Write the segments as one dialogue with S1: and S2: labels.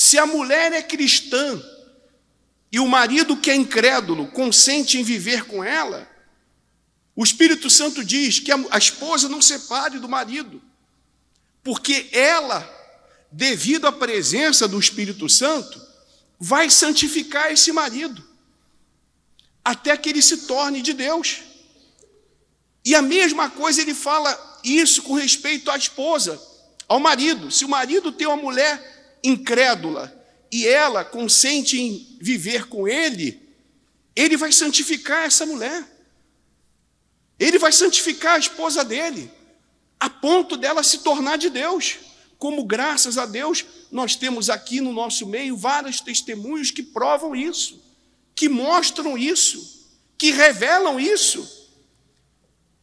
S1: Se a mulher é cristã e o marido que é incrédulo consente em viver com ela, o Espírito Santo diz que a esposa não separe do marido, porque ela, devido à presença do Espírito Santo, vai santificar esse marido até que ele se torne de Deus. E a mesma coisa ele fala isso com respeito à esposa, ao marido. Se o marido tem uma mulher incrédula e ela consente em viver com ele, ele vai santificar essa mulher. Ele vai santificar a esposa dele, a ponto dela se tornar de Deus. Como graças a Deus, nós temos aqui no nosso meio vários testemunhos que provam isso, que mostram isso, que revelam isso.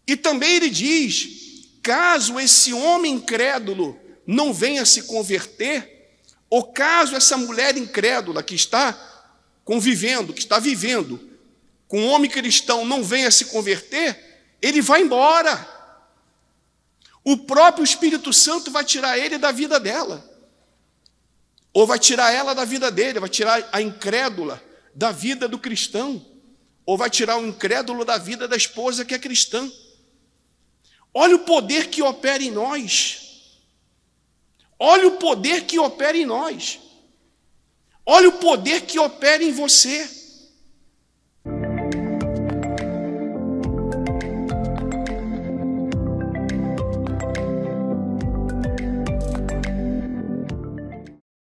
S1: E também ele diz: caso esse homem incrédulo não venha se converter, o caso essa mulher incrédula que está convivendo, que está vivendo com um homem cristão não venha se converter, ele vai embora. O próprio Espírito Santo vai tirar ele da vida dela. Ou vai tirar ela da vida dele, vai tirar a incrédula da vida do cristão, ou vai tirar o incrédulo da vida da esposa que é cristã. Olha o poder que opera em nós. Olha o poder que opera em nós. Olha o poder que opera em você.